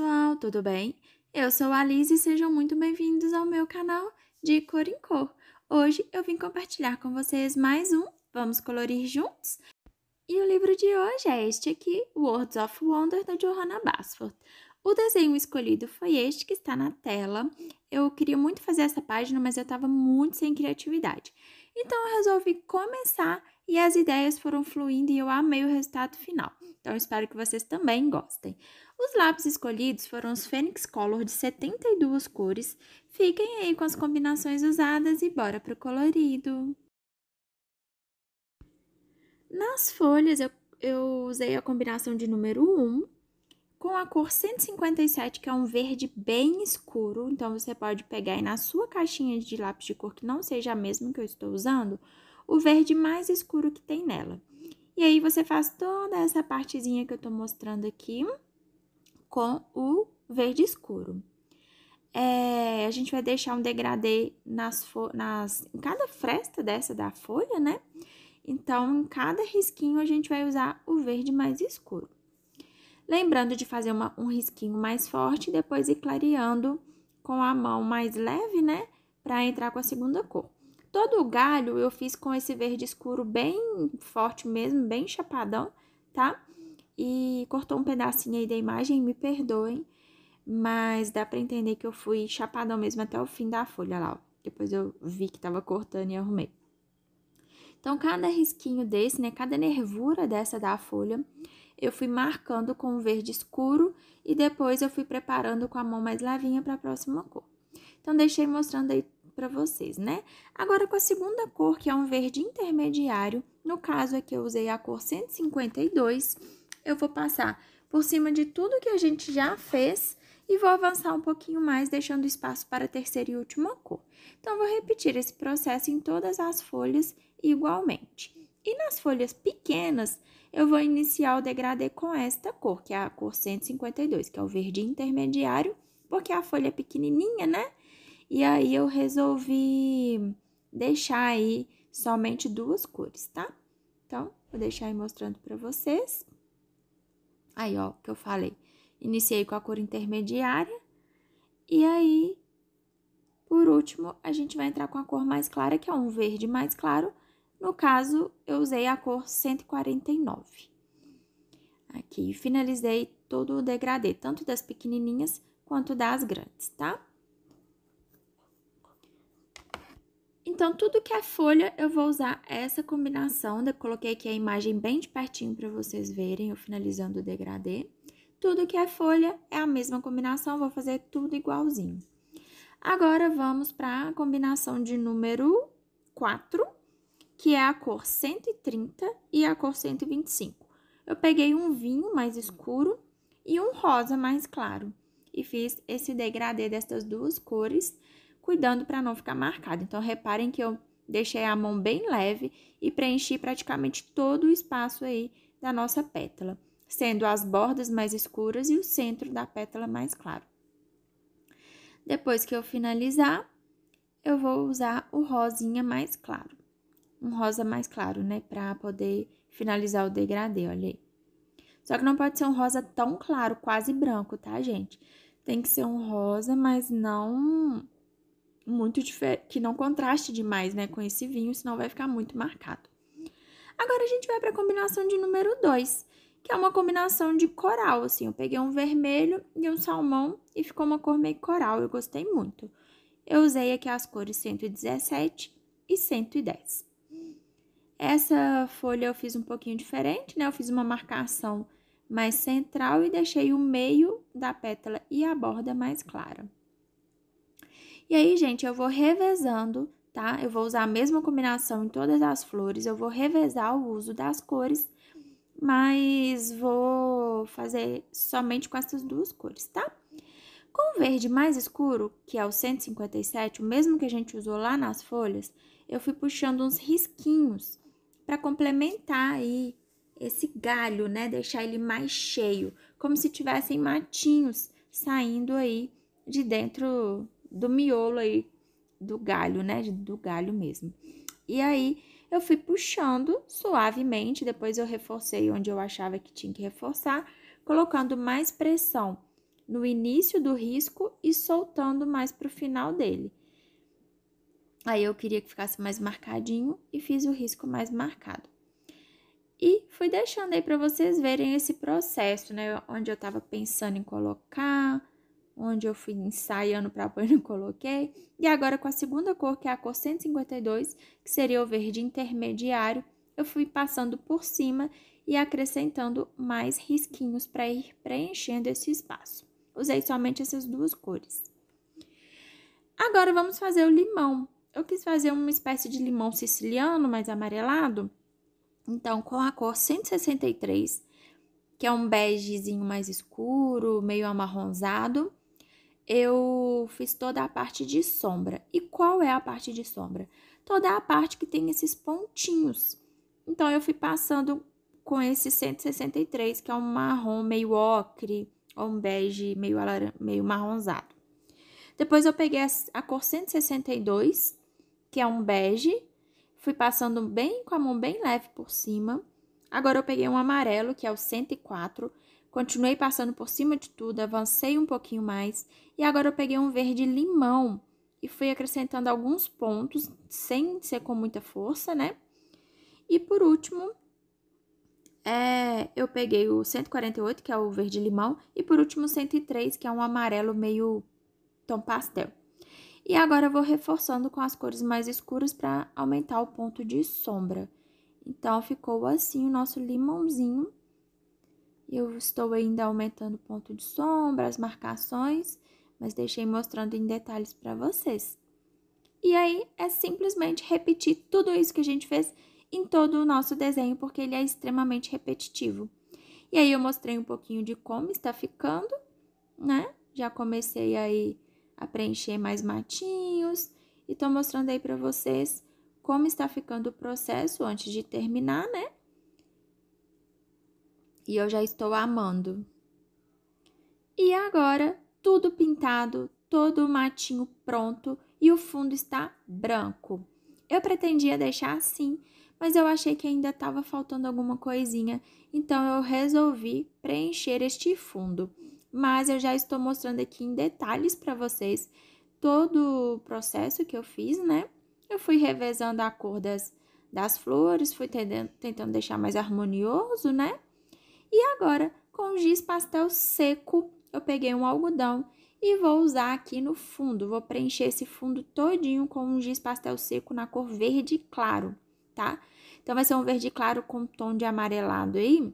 pessoal, tudo bem? Eu sou a Alice e sejam muito bem-vindos ao meu canal de Cor em Cor. Hoje eu vim compartilhar com vocês mais um Vamos Colorir Juntos? E o livro de hoje é este aqui, Words of Wonder, da Johanna Basford. O desenho escolhido foi este que está na tela. Eu queria muito fazer essa página, mas eu estava muito sem criatividade. Então eu resolvi começar e as ideias foram fluindo e eu amei o resultado final. Então espero que vocês também gostem. Os lápis escolhidos foram os Fênix Color de 72 cores. Fiquem aí com as combinações usadas e bora pro colorido. Nas folhas eu, eu usei a combinação de número 1 com a cor 157, que é um verde bem escuro. Então, você pode pegar aí na sua caixinha de lápis de cor, que não seja a mesma que eu estou usando, o verde mais escuro que tem nela. E aí, você faz toda essa partezinha que eu estou mostrando aqui com o verde escuro. É, a gente vai deixar um degradê nas, nas, em cada fresta dessa da folha, né? Então, em cada risquinho, a gente vai usar o verde mais escuro. Lembrando de fazer uma, um risquinho mais forte, depois ir clareando com a mão mais leve, né? Para entrar com a segunda cor. Todo o galho eu fiz com esse verde escuro bem forte mesmo, bem chapadão, tá? e cortou um pedacinho aí da imagem, me perdoem, mas dá para entender que eu fui chapadão mesmo até o fim da folha lá, ó. Depois eu vi que tava cortando e arrumei. Então, cada risquinho desse, né, cada nervura dessa da folha, eu fui marcando com um verde escuro e depois eu fui preparando com a mão mais lavinha para a próxima cor. Então, deixei mostrando aí para vocês, né? Agora, com a segunda cor, que é um verde intermediário, no caso aqui eu usei a cor 152, eu vou passar por cima de tudo que a gente já fez e vou avançar um pouquinho mais, deixando espaço para a terceira e última cor. Então, vou repetir esse processo em todas as folhas igualmente. E nas folhas pequenas, eu vou iniciar o degradê com esta cor, que é a cor 152, que é o verde intermediário, porque é a folha é pequenininha, né? E aí, eu resolvi deixar aí somente duas cores, tá? Então, vou deixar aí mostrando para vocês. Aí, ó, que eu falei. Iniciei com a cor intermediária. E aí, por último, a gente vai entrar com a cor mais clara, que é um verde mais claro. No caso, eu usei a cor 149. Aqui, finalizei todo o degradê, tanto das pequenininhas quanto das grandes, tá? Então, tudo que é folha, eu vou usar essa combinação. Eu coloquei aqui a imagem bem de pertinho para vocês verem, eu finalizando o degradê. Tudo que é folha é a mesma combinação, vou fazer tudo igualzinho. Agora, vamos para a combinação de número 4, que é a cor 130 e a cor 125. Eu peguei um vinho mais escuro e um rosa mais claro. E fiz esse degradê destas duas cores cuidando para não ficar marcado. Então, reparem que eu deixei a mão bem leve e preenchi praticamente todo o espaço aí da nossa pétala, sendo as bordas mais escuras e o centro da pétala mais claro. Depois que eu finalizar, eu vou usar o rosinha mais claro. Um rosa mais claro, né? para poder finalizar o degradê, olha aí. Só que não pode ser um rosa tão claro, quase branco, tá, gente? Tem que ser um rosa, mas não muito que não contraste demais, né, com esse vinho, senão vai ficar muito marcado. Agora a gente vai para a combinação de número 2, que é uma combinação de coral, assim, eu peguei um vermelho e um salmão e ficou uma cor meio coral, eu gostei muito. Eu usei aqui as cores 117 e 110. Essa folha eu fiz um pouquinho diferente, né? Eu fiz uma marcação mais central e deixei o meio da pétala e a borda mais clara. E aí, gente, eu vou revezando, tá? Eu vou usar a mesma combinação em todas as flores, eu vou revezar o uso das cores, mas vou fazer somente com essas duas cores, tá? Com o verde mais escuro, que é o 157, o mesmo que a gente usou lá nas folhas, eu fui puxando uns risquinhos para complementar aí esse galho, né? Deixar ele mais cheio, como se tivessem matinhos saindo aí de dentro do miolo aí, do galho, né? Do galho mesmo. E aí eu fui puxando suavemente, depois eu reforcei onde eu achava que tinha que reforçar, colocando mais pressão no início do risco e soltando mais para o final dele. Aí eu queria que ficasse mais marcadinho e fiz o risco mais marcado. E fui deixando aí para vocês verem esse processo, né? Onde eu estava pensando em colocar, onde eu fui ensaiando para pôr e não coloquei. E agora com a segunda cor, que é a cor 152, que seria o verde intermediário, eu fui passando por cima e acrescentando mais risquinhos para ir preenchendo esse espaço. Usei somente essas duas cores. Agora vamos fazer o limão. Eu quis fazer uma espécie de limão siciliano, mais amarelado. Então, com a cor 163, que é um begezinho mais escuro, meio amarronzado, eu fiz toda a parte de sombra. E qual é a parte de sombra? Toda a parte que tem esses pontinhos. Então, eu fui passando com esse 163, que é um marrom meio ocre, ou um bege meio, meio marronzado. Depois, eu peguei a cor 162, que é um bege, fui passando bem com a mão bem leve por cima. Agora, eu peguei um amarelo, que é o 104, Continuei passando por cima de tudo, avancei um pouquinho mais e agora eu peguei um verde limão e fui acrescentando alguns pontos, sem ser com muita força, né? E por último, é, eu peguei o 148, que é o verde limão, e por último o 103, que é um amarelo meio tom pastel. E agora eu vou reforçando com as cores mais escuras para aumentar o ponto de sombra. Então ficou assim o nosso limãozinho eu estou ainda aumentando o ponto de sombra, as marcações, mas deixei mostrando em detalhes para vocês. E aí é simplesmente repetir tudo isso que a gente fez em todo o nosso desenho, porque ele é extremamente repetitivo. E aí eu mostrei um pouquinho de como está ficando, né? Já comecei aí a preencher mais matinhos e tô mostrando aí para vocês como está ficando o processo antes de terminar, né? e eu já estou amando. E agora, tudo pintado, todo o matinho pronto e o fundo está branco. Eu pretendia deixar assim, mas eu achei que ainda estava faltando alguma coisinha, então eu resolvi preencher este fundo. Mas eu já estou mostrando aqui em detalhes para vocês todo o processo que eu fiz, né? Eu fui revezando a cor das, das flores, fui tendendo, tentando deixar mais harmonioso, né? E agora, com giz pastel seco, eu peguei um algodão e vou usar aqui no fundo. Vou preencher esse fundo todinho com um giz pastel seco na cor verde claro, tá? Então, vai ser um verde claro com tom de amarelado aí,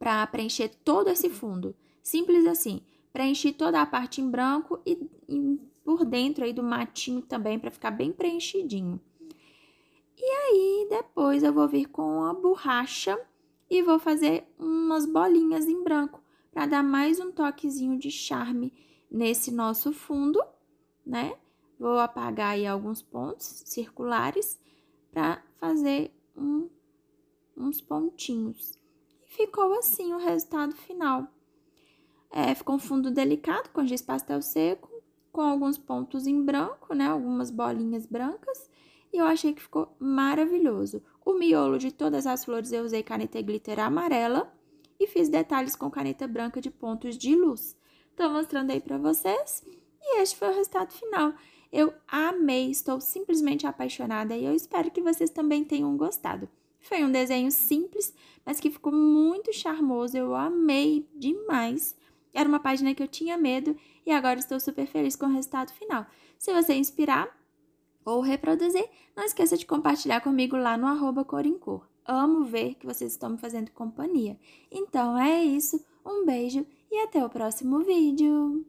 para preencher todo esse fundo. Simples assim. Preenchi toda a parte em branco e, e por dentro aí do matinho também, para ficar bem preenchidinho. E aí, depois eu vou vir com uma borracha e vou fazer umas bolinhas em branco para dar mais um toquezinho de charme nesse nosso fundo, né? Vou apagar aí alguns pontos circulares para fazer um, uns pontinhos. E ficou assim o resultado final. É, ficou um fundo delicado com giz pastel seco, com alguns pontos em branco, né? Algumas bolinhas brancas e eu achei que ficou maravilhoso. O miolo de todas as flores eu usei caneta glitter amarela e fiz detalhes com caneta branca de pontos de luz. Estou mostrando aí para vocês e este foi o resultado final. Eu amei, estou simplesmente apaixonada e eu espero que vocês também tenham gostado. Foi um desenho simples, mas que ficou muito charmoso, eu amei demais. Era uma página que eu tinha medo e agora estou super feliz com o resultado final. Se você inspirar, ou reproduzir, não esqueça de compartilhar comigo lá no arroba Corincor. Amo ver que vocês estão me fazendo companhia. Então é isso, um beijo e até o próximo vídeo!